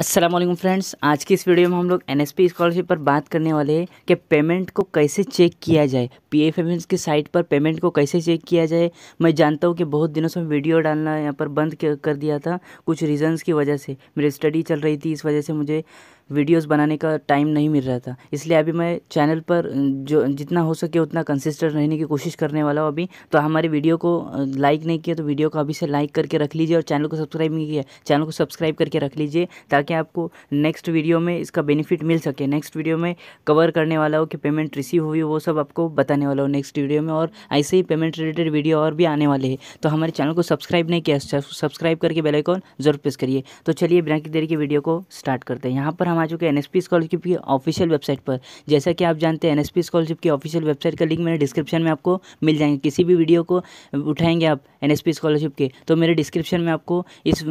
Aslam friends आज की इस वीडियो में हम लोग एन स्कॉलरशिप पर बात करने वाले हैं कि पेमेंट को कैसे चेक किया जाए पी एफ की साइट पर पेमेंट को कैसे चेक किया जाए मैं जानता हूँ कि बहुत दिनों से वीडियो डालना यहाँ पर बंद कर दिया था कुछ रीजंस की वजह से मेरी स्टडी चल रही थी इस वजह से मुझे वीडियोस बनाने का टाइम नहीं मिल रहा था इसलिए अभी मैं चैनल पर जो जितना हो सके उतना कंसिस्टेंट रहने की कोशिश करने वाला हूँ अभी तो हमारे वीडियो को लाइक नहीं किया तो वीडियो को अभी से लाइक करके रख लीजिए और चैनल को सब्सक्राइब नहीं किया चैनल को सब्सक्राइब करके रख लीजिए ताकि आपको नेक्स्ट वीडियो में इसका बेनिफिट मिल सके नेक्स्ट वीडियो में कवर करने वाला हो कि पेमेंट रिसीव हुई वो सब आपको बताने वाला हो नेक्स्ट वीडियो में और ऐसे ही पेमेंट रिलेटेड वीडियो और भी आने वाले हैं तो हमारे चैनल को सब्सक्राइब नहीं किया सब्सक्राइब करके बेलाइकॉन जरूर प्रेस करिए तो चलिए बिना की देरी के वीडियो को स्टार्ट करते हैं यहाँ पर हम हम आ चुके हैं एन स्कॉलरशिप की ऑफिशियल वेबसाइट पर जैसा कि आप जानते हैं एनएसपी स्कॉलरशिप की ऑफिशियल वेबसाइट का लिंक मेरे डिस्क्रिप्शन में आपको मिल जाएंगे किसी भी वीडियो को उठाएंगे आप एनएसपी स्कॉलरशिप के तो मेरे डिस्क्रिप्शन में आपको इस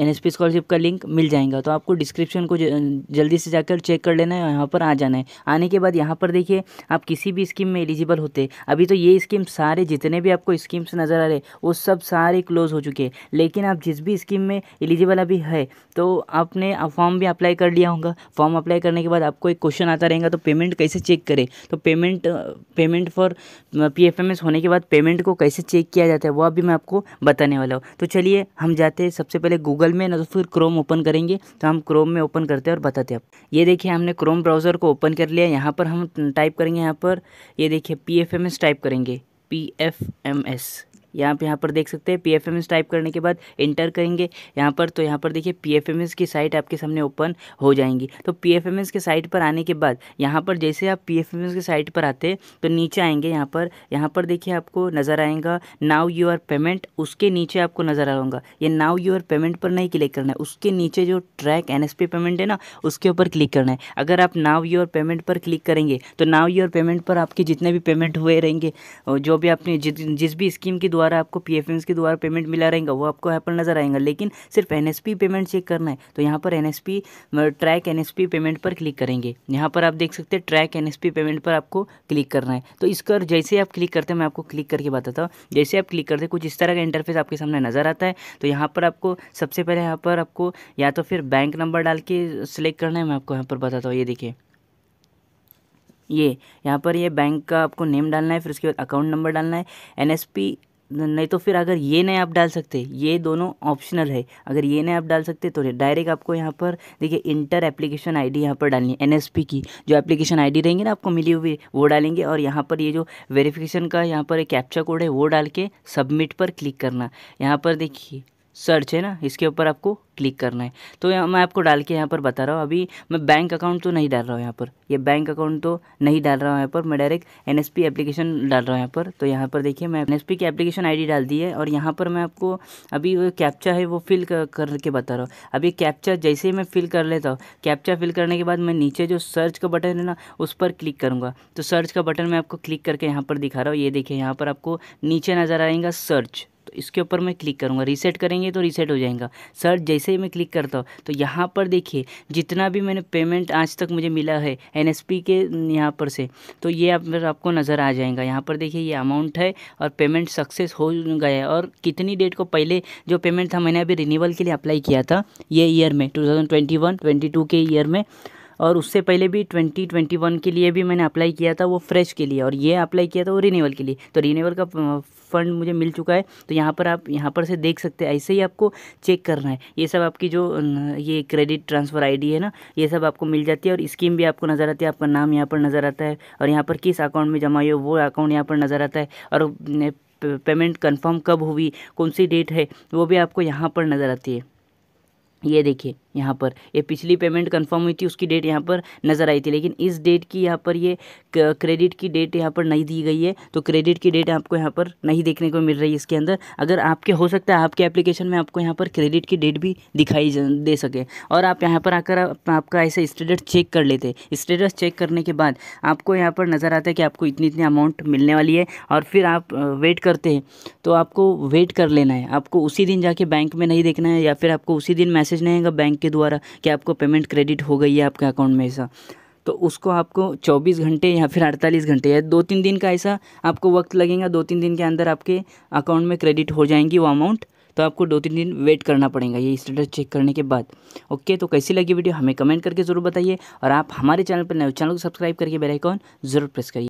एन एस पी स्कॉलरशिप का लिंक मिल जाएगा तो आपको डिस्क्रिप्शन को जल्दी से जाकर चेक कर लेना है यहाँ पर आ जाना है आने के बाद यहाँ पर देखिए आप किसी भी स्कीम में एलिजिबल होते अभी तो ये स्कीम सारे जितने भी आपको स्कीम्स नज़र आ रहे वो सब सारे क्लोज हो चुके हैं लेकिन आप जिस भी स्कीम में एलिजिबल अभी है तो आपने फॉर्म भी अप्लाई कर लिया होगा फॉर्म अप्लाई करने के बाद आपको एक क्वेश्चन आता रहेगा तो पेमेंट कैसे चेक करें तो पेमेंट पेमेंट फॉर पी होने के बाद पेमेंट को कैसे चेक किया जाता है वह अभी मैं आपको बताने वाला हूँ तो चलिए हम जाते हैं सबसे पहले गूगल गूगल में ना तो फिर क्रोम ओपन करेंगे तो हम क्रोम में ओपन करते हैं और बताते हैं ये देखिए हमने क्रोम ब्राउज़र को ओपन कर लिया यहाँ पर हम टाइप करेंगे यहाँ पर ये देखिए पी टाइप करेंगे पी एफ एम एस यहाँ पे यहाँ पर देख सकते हैं P F M S type करने के बाद इंटर करेंगे यहाँ पर तो यहाँ पर देखिए पी एफ एम एस की साइट आपके सामने ओपन हो जाएंगी तो पी एफ एम एस के साइट पर आने के बाद यहाँ पर जैसे आप पी एफ एम एस की साइट पर आते हैं तो नीचे आएंगे यहाँ पर यहाँ पर देखिए आपको नज़र आएगा नाउ यूर पेमेंट उसके नीचे आपको नज़र आऊँगा ये नाउ यूर पेमेंट पर नहीं क्लिक करना है उसके नीचे जो track N S P payment है ना उसके ऊपर क्लिक करना है अगर आप नाव यूर पेमेंट पर क्लिक करेंगे तो नाव यूर पेमेंट पर आपके जितने भी पेमेंट हुए रहेंगे जो भी आपने जिस भी स्कीम की द्वारा आपको पी एफ के द्वारा पेमेंट मिला रहेगा वो आपको यहाँ पर नजर आएगा लेकिन सिर्फ एन पेमेंट चेक करना है तो यहाँ पर एन ट्रैक एन पेमेंट पर क्लिक करेंगे यहाँ पर आप देख सकते हैं ट्रैक एन पेमेंट पर आपको क्लिक करना है तो इसका जैसे आप क्लिक करते हैं मैं आपको क्लिक करके बताता हूँ जैसे आप क्लिक करते हैं कुछ इस तरह का इंटरफेस आपके सामने नज़र आता है तो यहाँ पर आपको सबसे पहले यहाँ पर आपको या तो फिर बैंक नंबर डाल के सिलेक्ट करना है मैं आपको यहाँ पर बताता हूँ ये देखिए ये यहाँ पर ये बैंक का आपको नेम डालना है फिर उसके बाद अकाउंट नंबर डालना है एन नहीं तो फिर अगर ये नहीं आप डाल सकते ये दोनों ऑप्शनल है अगर ये नहीं आप डाल सकते तो डायरेक्ट आपको यहाँ पर देखिए इंटर एप्लीकेशन आईडी यहाँ पर डालनी है एनएसपी की जो एप्लीकेशन आईडी रहेंगी ना आपको मिली हुई वो डालेंगे और यहाँ पर ये जो वेरिफिकेशन का यहाँ पर एक कैप्चा कोड है वो डाल के सबमिट पर क्लिक करना यहाँ पर देखिए सर्च है ना इसके ऊपर आपको क्लिक करना है तो मैं आपको डाल के यहाँ पर बता रहा हूँ अभी मैं बैंक अकाउंट तो नहीं डाल रहा हूँ यहाँ पर ये यह बैंक अकाउंट तो नहीं डाल रहा हूँ यहाँ पर मैं direct N S P application डाल रहा हूँ यहाँ पर तो यहाँ पर देखिए मैं एन एस पी की एप्लीकेशन आई डी डाल दी है और यहाँ पर मैं आपको अभी वो कैप्चा है वो फिल करके बता रहा हूँ अभी कैप्चा जैसे ही मैं फिल कर लेता हूँ कैप्चा फिल करने के बाद मैं नीचे जो सर्च का बटन है ना उस पर क्लिक करूँगा तो सर्च का बटन मैं आपको क्लिक करके यहाँ पर दिखा रहा हूँ ये देखिए यहाँ पर आपको नीचे नज़र आएगा सर्च तो इसके ऊपर मैं क्लिक करूँगा रीसेट करेंगे तो रीसेट हो जाएगा सर जैसे ही मैं क्लिक करता हूँ तो यहाँ पर देखिए जितना भी मैंने पेमेंट आज तक मुझे मिला है एन के यहाँ पर से तो ये आप आपको नज़र आ जाएगा यहाँ पर देखिए ये अमाउंट है और पेमेंट सक्सेस हो गया है और कितनी डेट को पहले जो पेमेंट था मैंने अभी रिन्यूअल के लिए अप्लाई किया था ये ईयर में टू थाउजेंड 22 के ईयर में और उससे पहले भी ट्वेंटी ट्वेंटी वन के लिए भी मैंने अप्लाई किया था वो फ्रेश के लिए और ये अप्लाई किया था वो रीनेवल के लिए तो रीनेवल का फ़ंड मुझे मिल चुका है तो यहाँ पर आप यहाँ पर से देख सकते हैं ऐसे ही आपको चेक करना है ये सब आपकी जो ये क्रेडिट ट्रांसफ़र आईडी है ना ये सब आपको मिल जाती है और स्कीम भी आपको नज़र आती है आपका नाम यहाँ पर नज़र आता है और यहाँ पर किस अकाउंट में जमा हुई वो अकाउंट यहाँ पर नज़र आता है और पेमेंट कंफर्म कब हुई कौन सी डेट है वो भी आपको यहाँ पर नज़र आती है ये देखिए यहाँ पर ये पिछली पेमेंट कंफर्म हुई थी उसकी डेट यहाँ पर नज़र आई थी लेकिन इस डेट की यहाँ पर ये क्रेडिट की डेट यहाँ पर नहीं दी गई है तो क्रेडिट की डेट आपको यहाँ पर नहीं देखने को मिल रही है इसके अंदर अगर आपके हो सकता है आपके एप्लीकेशन में आपको यहाँ पर क्रेडिट की डेट भी दिखाई दे सके और आप यहाँ पर आकर आपका ऐसे स्टेटस चेक कर लेते स्टेटस चेक करने के बाद आपको यहाँ पर नज़र आता है कि आपको इतनी इतनी अमाउंट मिलने वाली है और फिर आप वेट करते हैं तो आपको वेट कर लेना है आपको उसी दिन जाके बैंक में नहीं देखना है या फिर आपको उसी दिन मैसेज नहीं आएगा बैंक के द्वारा कि आपको पेमेंट क्रेडिट हो गई है आपके अकाउंट में ऐसा तो उसको आपको 24 घंटे या फिर 48 घंटे या दो तीन दिन का ऐसा आपको वक्त लगेगा दो तीन दिन के अंदर आपके अकाउंट में क्रेडिट हो जाएंगी वो अमाउंट तो आपको दो तीन दिन वेट करना पड़ेगा ये स्टेटस चेक करने के बाद ओके तो कैसी लगी वीडियो हमें कमेंट करके ज़रूर बताइए और आप हमारे चैनल पर नए चैनल को सब्सक्राइब करके बेलाइकॉन ज़रूर प्रेस करिए